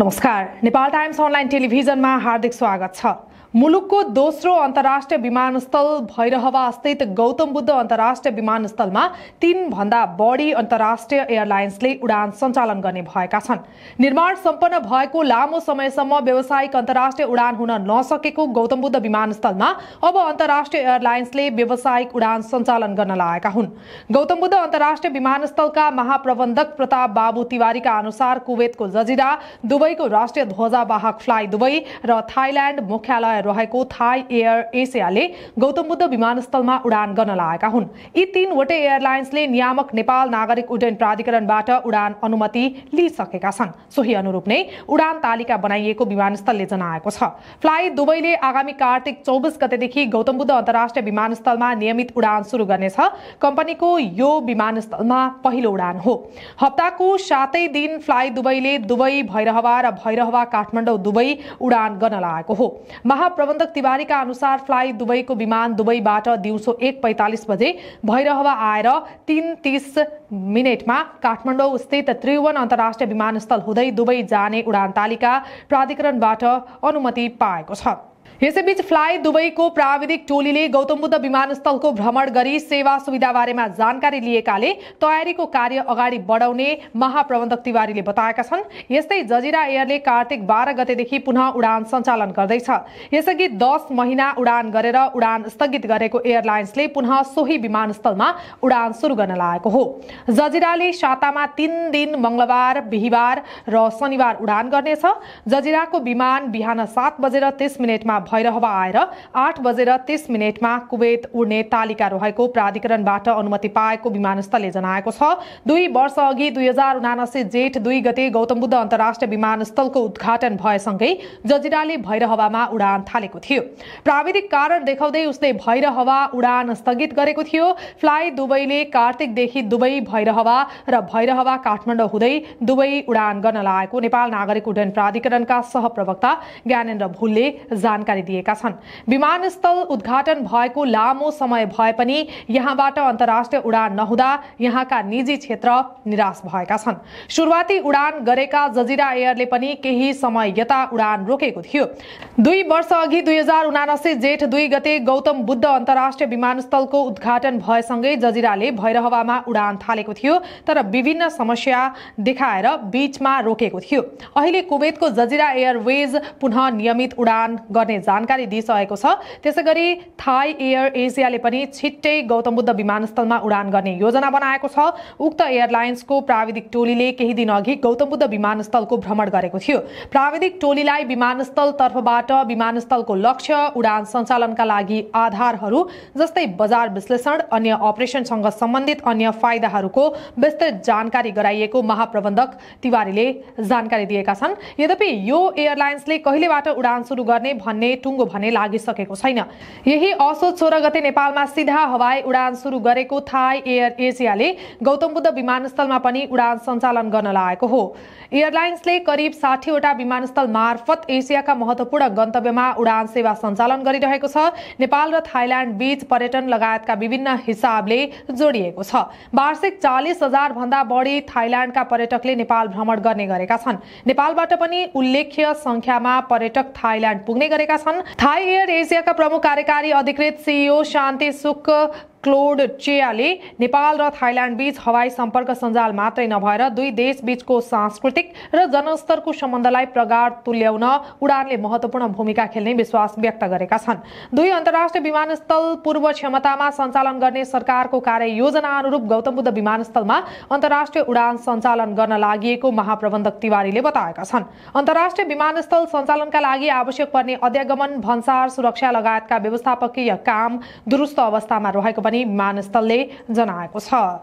नमस्कार Nepal times online टेलिभिजनमा हार्दिक स्वागत छ मुलुकको दोस्रो अन्तर्राष्ट्रिय विमानस्थल भैरहवा स्थित गौतम बुद्ध अन्तर्राष्ट्रिय विमानस्थलमा तीनभन्दा बढी अन्तर्राष्ट्रिय एयरलाइन्सले उडान सञ्चालन गर्ने भएका छन् निर्माण सम्पन्न भएको लामो समयसम्म व्यावसायिक अन्तर्राष्ट्रिय उडान हुन नसकेको गौतम बुद्ध विमानस्थलमा अब अन्तर्राष्ट्रिय एयरलाइन्सले व्यावसायिक उडान सञ्चालन गर्न लागेका हुन् गौतम बुद्ध अन्तर्राष्ट्रिय विमानस्थलका महाप्रबन्धक प्रताप बाबु तिवारीका अनुसार कुवेतको जजिरा दुवै दुबईको राष्ट्रिय ध्वजावाहक फ्लाइ दुबई र थाइल्याण्ड मुख्यालय रहेको थाई एयर एसियाले गौतम बुद्ध विमानस्थलमा उडान गर्न लागेका हुन् यी तीनवटै एयरलाइन्सले नियामक नेपाल नागरिक उड्डयन प्राधिकरणबाट उडान अनुमति लिइसकेका छन् सोही अनुरूप नै उडान तालिका बनाइएको विमानस्थलले जनाएको छ फ्लाइ दुबईले आगामी कार्तिक चौबिस गतेदेखि गौतम बुद्ध अन्तर्राष्ट्रिय विमानस्थलमा नियमित उडान सुरु गर्नेछ कम्पनीको यो विमानस्थलमा पहिलो उडान हो हप्ताको सातै दिन फ्लाइ दुबईले दुबई भैरहवा र भैरहवा काठमाडौँ दुबई उडान गर्न लागेको हो महाप्रबन्धक तिवारीका अनुसार फ्लाइ दुबईको विमान दुवैबाट दिउँसो एक पैँतालिस बजे भैरहवा आएर तिन तिस मिनटमा काठमाडौँ स्थित त्रिभुवन अन्तर्राष्ट्रिय विमानस्थल हुँदै दुबई जाने उडान तालिका प्राधिकरणबाट अनुमति पाएको छ यसैबीच फ्लाइ दुबईको प्राविधिक टोलीले गौतम बुद्ध विमानस्थलको भ्रमण गरी सेवा सुविधा बारेमा जानकारी लिएकाले तयारीको कार्य अगाडि बढाउने महाप्रबन्धक तिवारीले बताएका छन् यस्तै जजिरा एयरले कार्तिक बाह्र गतेदेखि पुनः उडान सञ्चालन गर्दैछ यसअघि दस महिना उडान गरेर उडान स्थगित गरेको एयरलाइन्सले पुनः सोही विमानस्थलमा उडान सुरु गर्न लागेको हो जजिराले सातामा तीन दिन मङ्गलबार बिहिबार र शनिबार उडान गर्नेछ जजिराको विमान बिहान सात बजेर तिस मिनटमा मा भैरहवा आएर आठ बजेर तीस मिनटमा कुवेत उड्ने तालिका रहेको प्राधिकरणबाट अनुमति पाएको विमानस्थलले जनाएको छ दुई वर्ष अघि दुई हजार उनासी जेठ दुई गते गौतम बुद्ध अन्तर्राष्ट्रिय विमानस्थलको उद्घाटन भएसँगै जजिराले भैरहवामा उडान थालेको थियो प्राविधिक कारण देखाउँदै उसले भैरहवा उडान स्थगित गरेको थियो फ्लाइ दुबईले कार्तिकदेखि दुबई भैरहवा र भैरहवा काठमाडौँ हुँदै दुबई उडान गर्न लागेको नेपाल नागरिक उड्डयन प्राधिकरणका सहप्रवक्ता ज्ञानेन्द्र भुलले जानकारी जानकारी दिएका छन् विमानस्थल उद्घाटन भएको लामो समय भए पनि यहाँबाट अन्तर्राष्ट्रिय उडान नहुँदा यहाँका निजी क्षेत्र निराश भएका छन् सुरुवाती उडान गरेका जजिरा एयरले पनि केही समय यता उडान रोकेको थियो दुई वर्ष अघि दुई हजार उनासी जेठ दुई गते गौतम बुद्ध अन्तर्राष्ट्रिय विमानस्थलको उद्घाटन भएसँगै जजिराले भैरहवामा उडान थालेको थियो तर विभिन्न समस्या देखाएर बीचमा रोकेको थियो अहिले कुवेतको जजिरा एयरवेज पुनः नियमित उडान गर्ने जानकारी दिइसकेको छ त्यसै गरी थाई एयर एसियाले पनि छिट्टै गौतम बुद्ध विमानस्थलमा उडान गर्ने योजना बनाएको छ उक्त एयरलाइन्सको प्राविधिक टोलीले केही दिन अघि गौतम बुद्ध विमानस्थलको भ्रमण गरेको थियो प्राविधिक टोलीलाई विमानस्थल तर्फबाट विमानस्थलको लक्ष्य उडान सञ्चालनका लागि आधारहरू जस्तै बजार विश्लेषण अन्य अपरेसनसँग सम्बन्धित अन्य फाइदाहरूको विस्तृत जानकारी गराइएको महाप्रबन्धक तिवारीले जानकारी दिएका छन् यद्यपि यो एयरलाइन्सले कहिलेबाट उडान सुरु गर्ने भन्ने भन्ने टुङ्गो भने लागिसकेको छैन यही असोज सोह्र गते नेपालमा सिधा हवाई उडान सुरु गरेको थाई एयर एसियाले गौतम बुद्ध विमानस्थलमा पनि उडान सञ्चालन गर्न लागेको हो एयरलाइन्सले करिब साठीवटा विमानस्थल मार्फत एसियाका महत्वपूर्ण गन्तव्यमा उडान सेवा सञ्चालन गरिरहेको छ नेपाल र थाइल्याण्ड बीच पर्यटन लगायतका विभिन्न हिसाबले जोडिएको छ वार्षिक चालिस हजार भन्दा बढी थाइल्याण्डका पर्यटकले नेपाल भ्रमण गर्ने गरेका छन् नेपालबाट पनि उल्लेख्य संख्यामा पर्यटक थाइल्याण्ड पुग्ने गरेका थाई एयर एशिया का प्रमुख कार्यकारी अधिकृत सीईओ शांति सुख क्लोड चेयाले नेपाल र थाइल्याण्ड बीच हवाई सम्पर्क सञ्जाल मात्रै नभएर दुई देश बीचको सांस्कृतिक र जनस्तरको सम्बन्धलाई प्रगाड तुल्याउन उडानले महत्वपूर्ण भूमिका खेल्ने विश्वास व्यक्त गरेका छन् दुई अन्तर्राष्ट्रिय विमानस्थल पूर्व क्षमतामा सञ्चालन गर्ने सरकारको कार्ययोजना अनुरूप गौतम बुद्ध विमानस्थलमा अन्तर्राष्ट्रिय उडान सञ्चालन गर्न लागि महाप्रबन्धक तिवारीले बताएका छन् अन्तर्राष्ट्रिय विमानस्थल सञ्चालनका लागि आवश्यक पर्ने अध्यागमन भन्सार सुरक्षा लगायतका व्यवस्थापकीय काम दुरुस्त अवस्थामा रहेको पनि पनि विमानस्थलले जनाएको छ